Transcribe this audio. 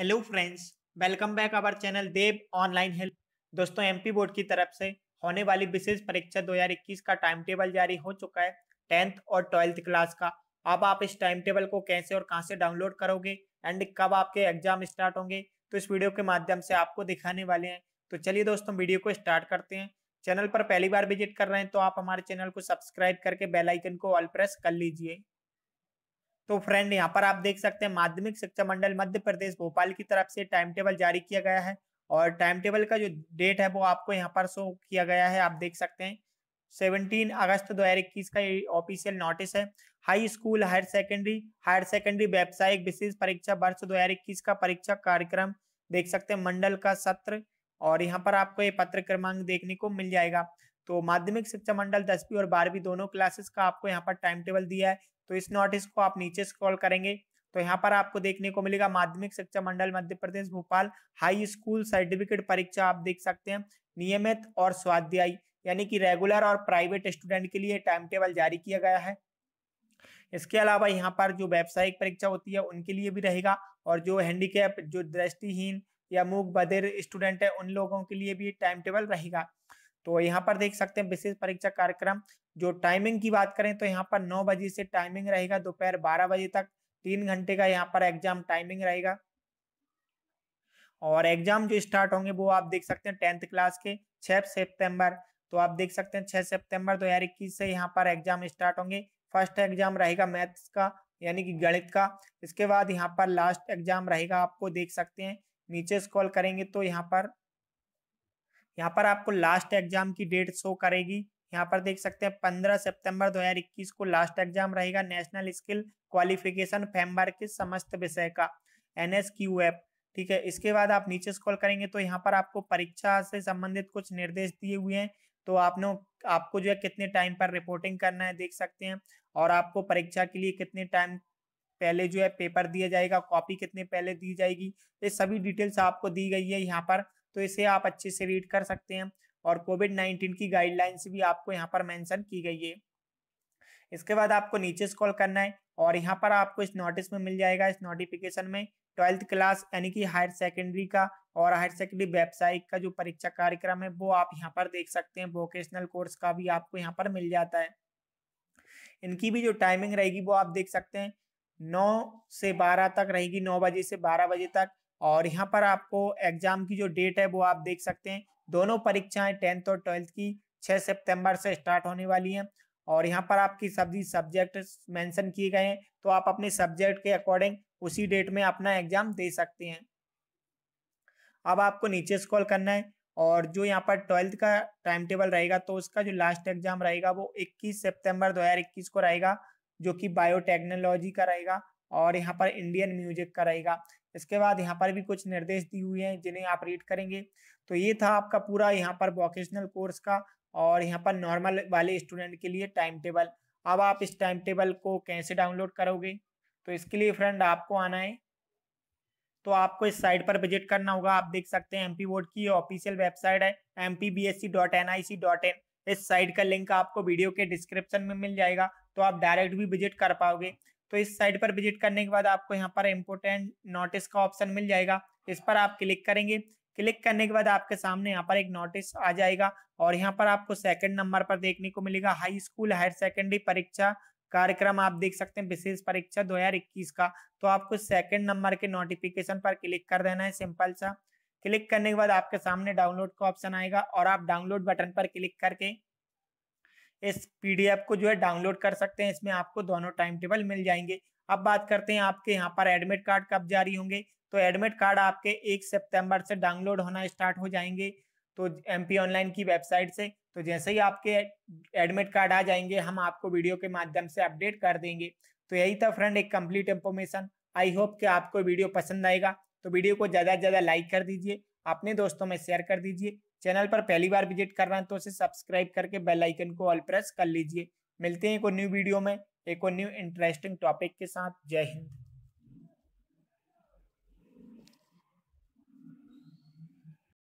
hello friends welcome back our channel Dev online help दोस्तों MP board की तरफ से होने वाली विशेष परीक्षा 2021 का टाइम टेबल जारी हो चुका है टेंथ और ट्वेल्थ क्लास का अब आप इस टाइम टेबल को कैसे और कहां से डाउनलोड करोगे एंड कब आपके एग्जाम स्टार्ट होंगे तो इस वीडियो के माध्यम से आपको दिखाने वाले हैं तो चलिए दोस्तों वीडियो को स्टार्ट करते हैं चैनल पर पहली बार विजिट कर रहे हैं तो आप हमारे चैनल को सब्सक्राइब करके बेलाइकन को ऑल प्रेस कर लीजिए तो फ्रेंड यहाँ पर आप देख सकते हैं माध्यमिक शिक्षा मंडल मध्य प्रदेश भोपाल की तरफ से टाइम टेबल जारी किया गया है और टाइम टेबल का जो डेट है वो आपको यहाँ पर शो किया गया है आप देख सकते हैं 17 अगस्त 2021 का ऑफिशियल नोटिस है high school higher secondary higher secondary व्यावसायिक विशेष परीक्षा वर्ष 2021 का परीक्षा कार्यक्रम देख सकते हैं मंडल का सत्र और यहाँ पर आपको ये पत्र क्रमांक देखने को मिल जाएगा तो माध्यमिक शिक्षा मंडल दसवीं और बारहवीं दोनों क्लासेस का आपको यहाँ पर टाइम टेबल दिया है तो इस नोटिस को आप नीचे स्क्रॉल करेंगे तो यहाँ पर आपको देखने को मिलेगा माध्यमिक शिक्षा मंडल Madhya Pradesh Bhopal high school certificate परीक्षा आप देख सकते हैं नियमित और स्वाध्यायी यानी कि रेगुलर और प्राइवेट स्टूडेंट के लिए टाइम टेबल जारी किया गया है इसके अलावा यहाँ पर जो व्यावसायिक परीक्षा होती है उनके लिए भी रहेगा और जो हैंडीकैप जो दृष्टिहीन या मूक बधिर स्टूडेंट है उन लोगों के लिए भी टाइम टेबल रहेगा तो यहाँ पर देख सकते हैं विशेष परीक्षा कार्यक्रम जो टाइमिंग की बात करें तो यहाँ पर नौ बजे से टाइमिंग रहेगा दोपहर बारह बजे तक तीन घंटे का यहाँ पर एग्जाम टाइमिंग रहेगा और एग्जाम जो स्टार्ट होंगे वो आप देख सकते हैं टेंथ क्लास के छह सेप्टेम्बर तो आप देख सकते हैं छह सेप्टेम्बर दो हजार इक्कीस से यहाँ पर एग्जाम स्टार्ट होंगे फर्स्ट एग्जाम रहेगा मैथ्स का यानी कि गणित का इसके बाद यहाँ पर लास्ट एग्जाम रहेगा आपको देख सकते हैं नीचे स्कॉल करेंगे तो यहाँ पर यहाँ पर आपको लास्ट एग्जाम की डेट शो करेगी यहाँ पर देख सकते हैं 15 सितंबर 2021 को लास्ट एग्जाम रहेगा नेशनल स्किल क्वालिफिकेशन फेम्बर के समस्त विषय का एन ठीक है इसके बाद आप नीचे स्क्रॉल करेंगे तो यहाँ पर आपको परीक्षा से संबंधित कुछ निर्देश दिए हुए हैं तो आपने आपको जो है कितने टाइम पर रिपोर्टिंग करना है देख सकते हैं और आपको परीक्षा के लिए कितने टाइम पहले जो है पेपर दिया जाएगा कॉपी कितने पहले दी जाएगी ये सभी डिटेल्स आपको दी गई है यहाँ पर तो इसे आप अच्छे से रीड कर सकते हैं और कोविड नाइन्टीन की गाइडलाइंस भी आपको यहाँ पर मैंशन की गई है इसके बाद आपको नीचे स्क्रॉल करना है और यहाँ पर आपको इस नोटिस में मिल जाएगा इस नोटिफिकेशन में ट्वेल्थ क्लास यानी कि हायर सेकेंडरी का और हायर सेकेंडरी वेबसाइट का जो परीक्षा कार्यक्रम है वो आप यहाँ पर देख सकते हैं वोकेशनल कोर्स का भी आपको यहाँ पर मिल जाता है इनकी भी जो टाइमिंग रहेगी वो आप देख सकते हैं नौ से बारह तक रहेगी नौ बजे से बारह बजे तक और यहाँ पर आपको एग्जाम की जो डेट है वो आप देख सकते हैं दोनों परीक्षाएं टेंथ और ट्वेल्थ की 6 सितंबर से स्टार्ट होने वाली हैं और यहाँ पर आपकी सभी सब्जेक्ट मेंशन किए गए हैं तो आप अपने सब्जेक्ट के अकॉर्डिंग उसी डेट में अपना एग्जाम दे सकते हैं अब आपको नीचे स्कॉल करना है और जो यहाँ पर ट्वेल्थ का टाइम टेबल रहेगा तो उसका जो लास्ट एग्जाम रहेगा वो इक्कीस सेप्टेम्बर दो को रहेगा जो कि बायोटेक्नोलॉजी का रहेगा और यहाँ पर इंडियन म्यूजिक का रहेगा इसके बाद यहाँ पर भी कुछ निर्देश दिए हुए हैं जिन्हें आप रीड करेंगे तो ये था आपका पूरा यहाँ पर वोकेशनल कोर्स का और यहाँ पर नॉर्मल वाले स्टूडेंट के लिए टाइम टेबल अब आप इस टाइम टेबल को कैसे डाउनलोड करोगे तो इसके लिए फ्रेंड आपको आना है तो आपको इस साइट पर विजिट करना होगा आप देख सकते हैं एमपी बोर्ड की ऑफिशियल वेबसाइट है एम इस साइट का लिंक आपको वीडियो के डिस्क्रिप्शन में मिल जाएगा तो आप डायरेक्ट भी विजिट कर पाओगे तो इस साइट पर विजिट करने के बाद आपको यहाँ पर इम्पोर्टेंट नोटिस का ऑप्शन मिल जाएगा इस पर आप क्लिक करेंगे क्लिक करने के बाद आपके सामने यहाँ पर एक नोटिस आ जाएगा और यहाँ पर आपको सेकंड नंबर पर देखने को मिलेगा हाई स्कूल हायर सेकेंडरी परीक्षा कार्यक्रम आप देख सकते हैं विशेष परीक्षा 2021 का तो आपको सेकंड नंबर के नोटिफिकेशन पर क्लिक कर देना है सिंपल सा क्लिक करने के बाद आपके सामने डाउनलोड का ऑप्शन आएगा और आप डाउनलोड बटन पर क्लिक करके इस पीडीएफ को जो है डाउनलोड कर सकते हैं इसमें आपको दोनों टाइम टेबल मिल जाएंगे अब बात करते हैं आपके यहाँ पर एडमिट कार्ड कब जारी होंगे तो एडमिट कार्ड आपके एक सितंबर से डाउनलोड होना स्टार्ट हो जाएंगे तो एम ऑनलाइन की वेबसाइट से तो जैसे ही आपके एडमिट कार्ड आ जाएंगे हम आपको वीडियो के माध्यम से अपडेट कर देंगे तो यही था फ्रेंड एक कंप्लीट इन्फॉर्मेशन आई होप कि आपको वीडियो पसंद आएगा तो वीडियो को ज़्यादा से ज़्यादा लाइक कर दीजिए अपने दोस्तों में शेयर कर दीजिए चैनल पर पहली बार विजिट कर रहे हैं तो उसे सब्सक्राइब करके बेल आइकन को ऑल प्रेस कर लीजिए मिलते हैं एक और न्यू वीडियो में एक और न्यू इंटरेस्टिंग टॉपिक के साथ जय हिंद